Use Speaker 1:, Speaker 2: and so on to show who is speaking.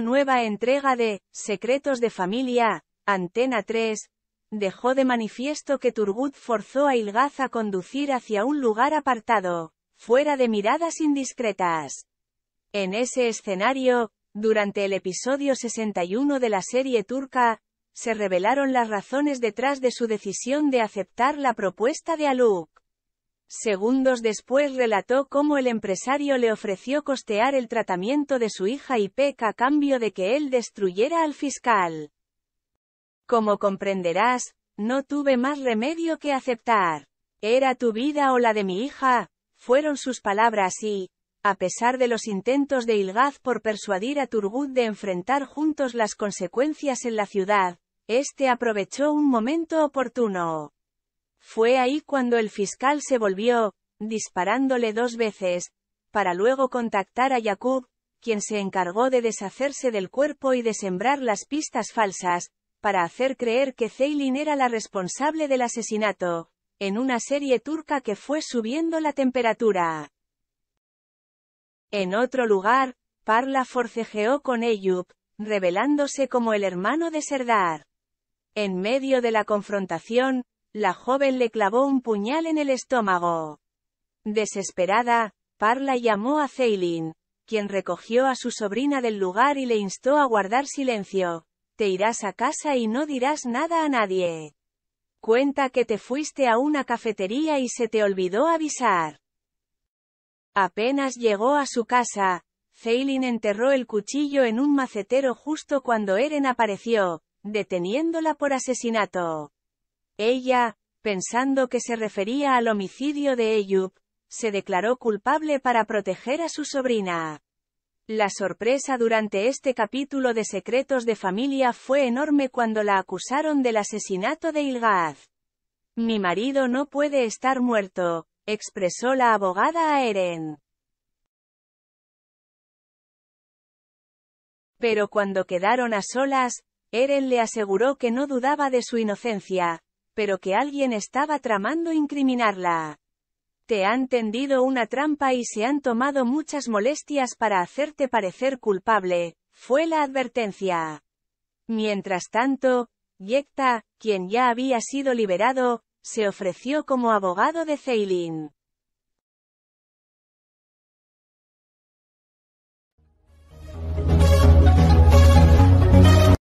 Speaker 1: nueva entrega de Secretos de Familia, Antena 3, dejó de manifiesto que Turgut forzó a Ilgaz a conducir hacia un lugar apartado, fuera de miradas indiscretas. En ese escenario, durante el episodio 61 de la serie turca, se revelaron las razones detrás de su decisión de aceptar la propuesta de Aluk. Segundos después relató cómo el empresario le ofreció costear el tratamiento de su hija y peca a cambio de que él destruyera al fiscal. Como comprenderás, no tuve más remedio que aceptar. Era tu vida o la de mi hija, fueron sus palabras y, a pesar de los intentos de Ilgaz por persuadir a Turgut de enfrentar juntos las consecuencias en la ciudad, este aprovechó un momento oportuno. Fue ahí cuando el fiscal se volvió, disparándole dos veces, para luego contactar a Yakub, quien se encargó de deshacerse del cuerpo y de sembrar las pistas falsas, para hacer creer que Ceylin era la responsable del asesinato, en una serie turca que fue subiendo la temperatura. En otro lugar, Parla forcejeó con Eyüp, revelándose como el hermano de Serdar. En medio de la confrontación, la joven le clavó un puñal en el estómago. Desesperada, Parla llamó a Ceylin, quien recogió a su sobrina del lugar y le instó a guardar silencio. Te irás a casa y no dirás nada a nadie. Cuenta que te fuiste a una cafetería y se te olvidó avisar. Apenas llegó a su casa, Ceylin enterró el cuchillo en un macetero justo cuando Eren apareció, deteniéndola por asesinato. Ella, pensando que se refería al homicidio de Eyup, se declaró culpable para proteger a su sobrina. La sorpresa durante este capítulo de Secretos de Familia fue enorme cuando la acusaron del asesinato de Ilgaz. Mi
Speaker 2: marido no puede estar muerto, expresó la abogada a Eren. Pero cuando quedaron a solas, Eren le aseguró que no dudaba de su inocencia, pero que alguien
Speaker 1: estaba tramando incriminarla. Te han tendido una trampa y se han tomado muchas molestias para hacerte parecer culpable, fue la advertencia. Mientras tanto, Yekta, quien ya había sido liberado,
Speaker 2: se ofreció como abogado de Ceilin.